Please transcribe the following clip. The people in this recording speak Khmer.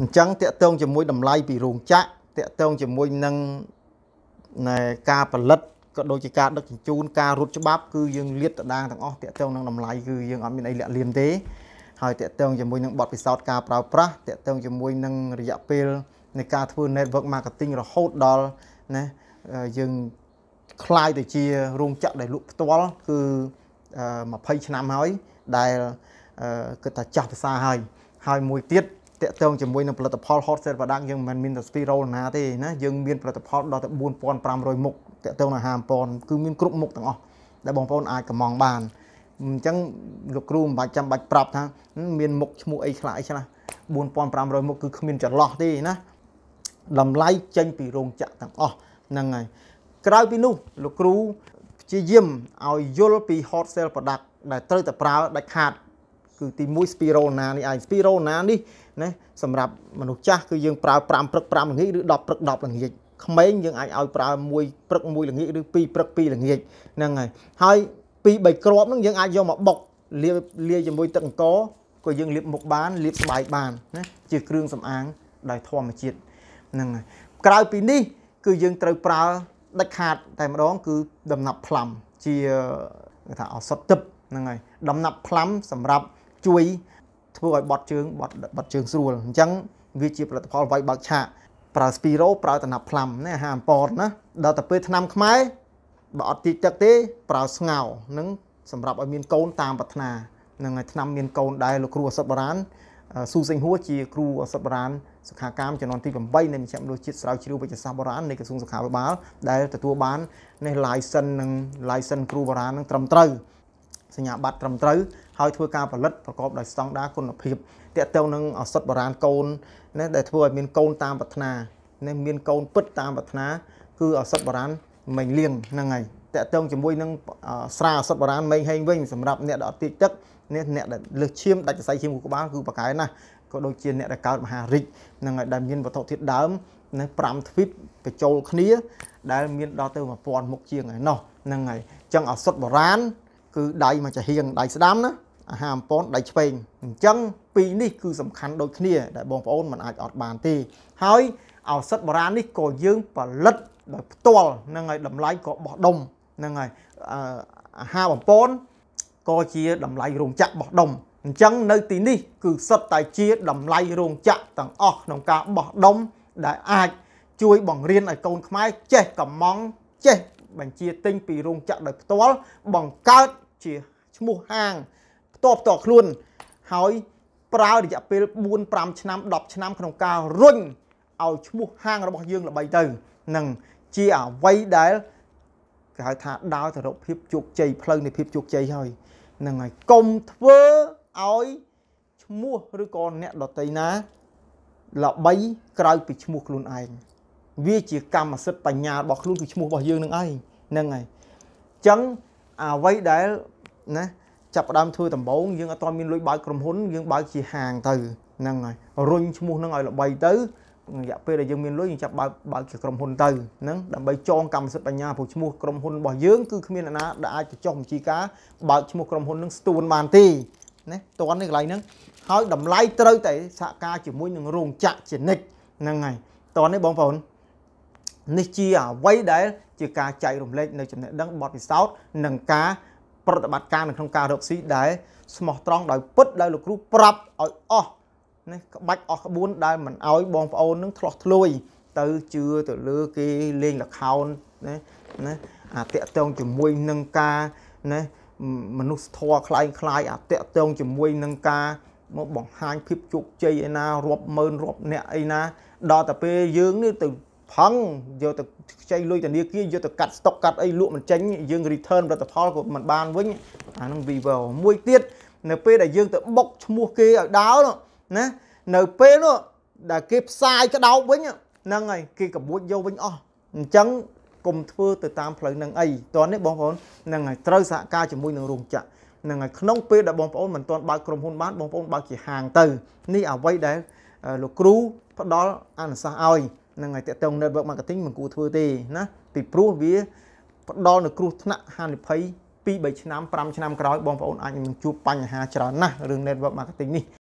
អញ្ចឹងតកតងជាមួយតម្លៃពីរោងចក្រតកតងជាមួយនឹងការផលិតក៏ដូចជាការដឹកជញ្ជូនការរត់ច្បាប់គឺយើងលាតត្រដាងទាំងអស់តកតងនឹងតម្លៃគឺយើងអត់មានអីលាក់លៀមទេហើយតកតងជាមួយនឹងបទពិសោធន៍ការប្រើប្រាស់តកតងជាមួយនឹងរយៈពេលនៃការធ្វើ network marketing រហូតដល់ណាយើងคล้ายទៅជារោងចក្រដែលលក់ផ្ទាល់គឺ20ឆ្នាំហើយដែលគិតថាចាស់ភាសាហើយហើយមួយទៀតតាក់ទងជាមួយនឹងផលិតផល hot set product យើងមិនមានតែស្ពីរ៉ូលណាទេណាយើងមានផលិតផលដល់ទៅ4500មុខតាក់ទងនឹងហាមប៉ុនគឺមានគ្រប់មុខទាំងអស់ដែលបងប្អូនអាចកំងបានអញ្ចឹងលោកគ្រូមិនបាច់ចាំបាច់ប្រាប់ថាមានមុខឈ្មោះអីខ្លះអីខ្លះ4500មុខគឺគ្មានចន្លោះទេណាតម្លៃចេញពីរោងចក្រទាំងអស់ហ្នឹងហើយក្រៅពីនោះលោកគ្រូព្យាយាមឲ្យយល់ពី hot sale product ដែលត្រូវតែប្រើដាច់ខាតគឺទី1ស្ពីរ៉ូណានេះឯងស្ពីរ៉ូណានេះណាសម្រាប់មនុស្សចាស់គឺយើងប្រើ5ព្រឹក5ល្ងាចឬ10ព្រឹក10ល្ងាចក្មេងយើងអាចឲ្យប្រើ1ព្រឹក1ល្ងាចឬ2ព្រឹក2ល្ងាចហ្នឹងហើយហើយ2 3គ្រាប់ហ្នឹងយើងអាចយកមកបុកលាបលាជាមួយទឹកអង្ករក៏យើងលាបមុខបានលាបស្បែកបានណាជាគ្រឿងសម្អាងដោយធម្មជាតិហ្នឹងហើយក្រៅពីនេះគឺយើងត្រូវប្រើដាច់ខាត តែម្ដងគឺដំណាប់ផ្លាំជាគេថាឱសថទឹកហ្នឹងហើយដំណាប់ផ្លាំសម្រាប់ជួយធ្វើឲ្យបត់ជើង បត់បត់ជើង ស្រួលអញ្ចឹងវាជាផលិតផលវាយបើកឆាកប្រើស្ពីរ៉ូប្រើតំណាប់ផ្លាំណាអាហារអប៉តណាដល់តែពេលឆ្នាំខ្មែរបើអត់ទីទឹកទេប្រើស្ងោនឹងសម្រាប់ឲ្យមានកូនតាមប្រាថ្នានឹងឲ្យឆ្នាំមានកូនដែរលោកគ្រូអសត់បរានស៊ូសេងហួរជាគ្រូអសត់បរានសុខាកម្មចំនួនទី8នៃមជ្ឈមណ្ឌលជាតិស្រាវជ្រាវវិទ្យាសាស្ត្របរាននៃក្រសួងសុខាភិបាលដែលទទួលបាននេះ license និង license គ្រូបរាននឹងត្រឹមត្រូវសញ្ញាបត្រត្រឹមត្រូវហើយធ្វើការផលិតប្រកបដោយស្តង់ដារគុណភាពតេតទៅនឹងឱសថបុរាណកូនណាដែលធ្វើឲ្យមានកូនតាមប្រាថ្នាណាមានកូនពិតតាមប្រាថ្នាគឺឱសថបុរាណមេងលៀងហ្នឹងហើយតេតទៅជាមួយនឹងស្រាឱសថបុរាណមេងហេងវិញសម្រាប់អ្នកដែលអត់ទាទឹកនេះអ្នកដែលលើសឈាមដាច់សរសៃឈាមគូក្បាលគឺបកែណាស់ក៏ដូចជាអ្នកដែលកើតមហារិទ្ធនឹងឲ្យដែលមានវត្ថុធាតុដើមនៅ5ទ្វីបបញ្ចូលគ្នាដែលមានដល់ទៅ1000មុខជាងឯណោះហ្នឹងហើយអញ្ចឹងឱសថបុរាណគឺដៃមកចាហៀងដៃស្ដាំណាអាហារអំពនដៃឆ្វេងអញ្ចឹងពីរនេះគឺសំខាន់ដូចគ្នាដែលបងប្អូនមិនអាចអត់បានទេហើយឱសថបុរាណនេះក៏យើងផលិតដោយផ្ទាល់នឹងហើយតម្លៃក៏បោះដុំនឹងហើយអាហារបំពន់ក៏ជាតម្លៃរោងចក្របោះដុំអញ្ចឹងនៅទីនេះគឺសុទ្ធតែជាតម្លៃរោងចក្រទាំងអស់ក្នុងការបោះដុំដែលអាចជួយបង្រៀនឲ្យកូនខ្មែរចេះកំងចេះបញ្ជាទិញពីរោងចក្រដោយផ្ទាល់បង្កើតជាឈ្មោះហាងផ្ទាល់ផ្ទាល់ខ្លួនហើយប្រើរយៈពេល4 5ឆ្នាំ10ឆ្នាំក្នុងការរុញឲ្យឈ្មោះហាងរបស់យើងល្បីទៅនឹងជាអ្វីដែលគេហៅថាដើរទៅរកភាពជោគជ័យផ្លូវនៃភាពជោគជ័យហើយនឹងហើយកុំធ្វើឲ្យឈ្មោះឬក៏អ្នកដតីណាល្បីក្រៅពីឈ្មោះខ្លួនឯងវាជា កម្មសិទ្ធិបញ្ញារបស់ខ្លួនគឺឈ្មោះរបស់យើងនឹងឯងហ្នឹងហើយអញ្ចឹងអ្វីដែលណាចាប់ផ្ដើមធ្វើដំបូងយើងអត់ទាន់មានលុយបើកក្រុមហ៊ុនយើងបើកជាហាងទៅហ្នឹងហើយរុញឈ្មោះហ្នឹងឲ្យល្បីទៅរយៈពេលដែលយើងមានលុយយើងចាប់បើកបើកជាក្រុមហ៊ុនទៅហ្នឹងដើម្បីចងកម្មសិទ្ធិបញ្ញាព្រោះឈ្មោះក្រុមហ៊ុនរបស់យើងគឺគ្មានអ្នកណាដែលអាចទៅចុះបញ្ជីការបើកឈ្មោះក្រុមហ៊ុនហ្នឹងស្ទួនបានទេណាតន់នេះកន្លែងហ្នឹងហើយតម្លៃត្រូវតែសហការជាមួយនឹងរោងចក្រជានិច្ចហ្នឹងហើយតន់នេះបងប្អូននេះជាអ្វីដែលជាការចែករំលែកនៅចំណេះដឹងបទពិសោធន៍និងការប្រតិបត្តិការនៅក្នុងការរកស៊ីដែលស្មោះត្រង់ដោយពិតដែលលោកគ្រូប្រាប់ឲ្យអស់នេះក្បាច់អស់ក្បួនដែលមិនឲ្យបងប្អូននឹងធ្លោះធ្លួយទៅជឿទៅលើគេលេងលខោនណាណាអាតកតងជាមួយនឹងការណាមនុស្សធម៌คล้ายคล้ายអាតកតងជាមួយនឹងការមកបង្ហាញភាពជោគជ័យឯណារាប់ម៉ឺនរាប់អ្នកឯណាដល់តែពេលយើងនេះទៅផឹងយកទៅខ្ចីលុយធនាគារយកទៅកាត់ស្តុកកាត់អីលក់មិនចេញយើង return ផលិតផលក៏មិនបានវិញអានឹង vivo មួយទៀតនៅពេលដែលយើងទៅបុកឈ្មោះគេឲ្យដោលណានៅពេលនោះដែលគេផ្សាយក្តោបវិញហ្នឹងហើយគេកបួចយកវិញអស់អញ្ចឹងគុំធ្វើទៅតាមផ្លូវនឹងអីតនេះបងប្អូនហ្នឹងហើយត្រូវសហការជាមួយនឹងរោងចក្រហ្នឹងហើយក្នុងពេលដែលបងប្អូនមិនទាន់បើកក្រុមហ៊ុនបានបងប្អូនបើកជាហាងទៅនេះអ្វីដែលលោកគ្រូផ្ដល់អនុសាសន៍ឲ្យនឹងឲ្យតកតង network marketing មិនគួរធ្វើទេណាពីព្រោះវាផ្ដល់នូវគ្រោះថ្នាក់ហានិភ័យ2 3ឆ្នាំ5ឆ្នាំក្រោយបងប្អូនអាចនឹងជួបបញ្ហាច្រើនណាស់រឿង network marketing នេះ